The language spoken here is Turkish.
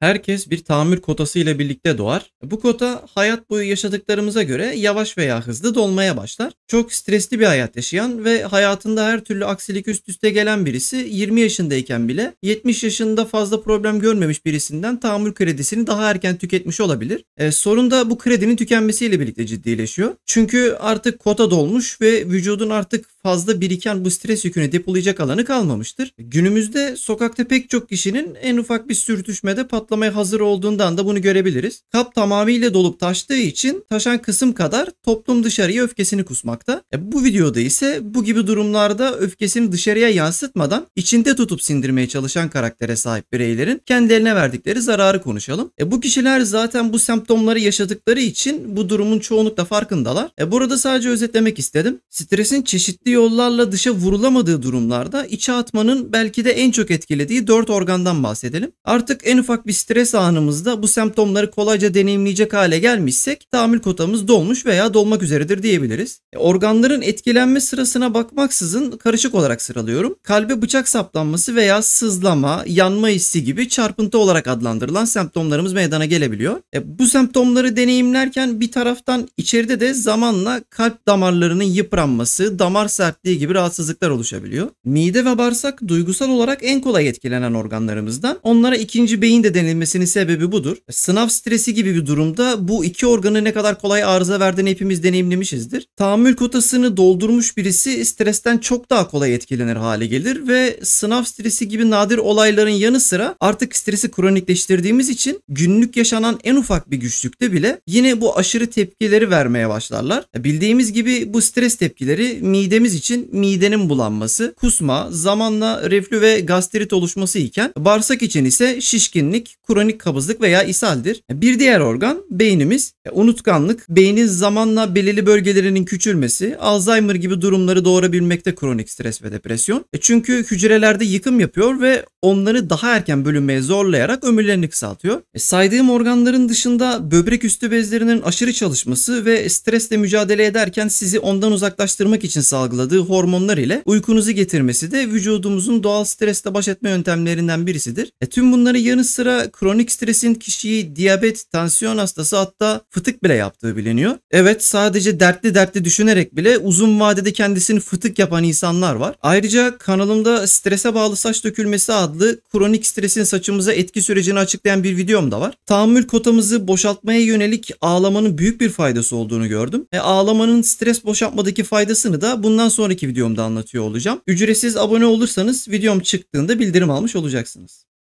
Herkes bir tamir kotası ile birlikte doğar. Bu kota hayat boyu yaşadıklarımıza göre yavaş veya hızlı dolmaya başlar. Çok stresli bir hayat yaşayan ve hayatında her türlü aksilik üst üste gelen birisi 20 yaşındayken bile 70 yaşında fazla problem görmemiş birisinden tamir kredisini daha erken tüketmiş olabilir. E, sorun da bu kredinin tükenmesiyle birlikte ciddileşiyor. Çünkü artık kota dolmuş ve vücudun artık fazla biriken bu stres yükünü depolayacak alanı kalmamıştır. Günümüzde sokakta pek çok kişinin en ufak bir sürtüşmede patlamaya hazır olduğundan da bunu görebiliriz. Kap tamamıyla dolup taştığı için taşan kısım kadar toplum dışarıya öfkesini kusmakta. E, bu videoda ise bu gibi durumlarda öfkesini dışarıya yansıtmadan içinde tutup sindirmeye çalışan karaktere sahip bireylerin kendilerine verdikleri zararı konuşalım. E, bu kişiler zaten bu semptomları yaşadıkları için bu durumun çoğunlukla farkındalar. E, burada sadece özetlemek istedim. Stresin çeşitli yollarla dışa vurulamadığı durumlarda içe atmanın belki de en çok etkilediği dört organdan bahsedelim. Artık en ufak bir stres anımızda bu semptomları kolayca deneyimleyecek hale gelmişsek tahammül kotamız dolmuş veya dolmak üzeredir diyebiliriz. E, organların etkilenme sırasına bakmaksızın karışık olarak sıralıyorum. Kalbe bıçak saplanması veya sızlama, yanma hissi gibi çarpıntı olarak adlandırılan semptomlarımız meydana gelebiliyor. E, bu semptomları deneyimlerken bir taraftan içeride de zamanla kalp damarlarının yıpranması, damar sertliği gibi rahatsızlıklar oluşabiliyor. Mide ve bağırsak duygusal olarak en kolay etkilenen organlarımızdan. Onlara ikinci beyin de denilmesinin sebebi budur. Sınav stresi gibi bir durumda bu iki organı ne kadar kolay arıza verdiğini hepimiz deneyimlemişizdir. Tahammül kotasını doldurmuş birisi stresten çok daha kolay etkilenir hale gelir ve sınav stresi gibi nadir olayların yanı sıra artık stresi kronikleştirdiğimiz için günlük yaşanan en ufak bir güçlükte bile yine bu aşırı tepkileri vermeye başlarlar. Bildiğimiz gibi bu stres tepkileri midemiz için midenin bulanması, kusma, zamanla reflü ve gastrit oluşması iken bağırsak için ise şişkinlik, kronik kabızlık veya ishaldir. Bir diğer organ beynimiz. Unutkanlık, beynin zamanla belirli bölgelerinin küçülmesi Alzheimer gibi durumları doğurabilmekte kronik stres ve depresyon. E çünkü hücrelerde yıkım yapıyor ve onları daha erken bölünmeye zorlayarak ömürlerini kısaltıyor. E saydığım organların dışında böbrek üstü bezlerinin aşırı çalışması ve stresle mücadele ederken sizi ondan uzaklaştırmak için salgıladığı hormonlar ile uykunuzu getirmesi de vücudumuzun doğal stresle baş etme yöntemlerinden birisidir. E tüm bunları yanı sıra kronik stresin kişiyi diyabet, tansiyon hastası hatta fıtık bile yaptığı biliniyor. Evet sadece dertli dertli dikkatli düşünerek bile uzun vadede kendisini fıtık yapan insanlar var. Ayrıca kanalımda strese bağlı saç dökülmesi adlı kronik stresin saçımıza etki sürecini açıklayan bir videom da var. Tahammül kotamızı boşaltmaya yönelik ağlamanın büyük bir faydası olduğunu gördüm. E, ağlamanın stres boşaltmadaki faydasını da bundan sonraki videomda anlatıyor olacağım. Ücretsiz abone olursanız videom çıktığında bildirim almış olacaksınız.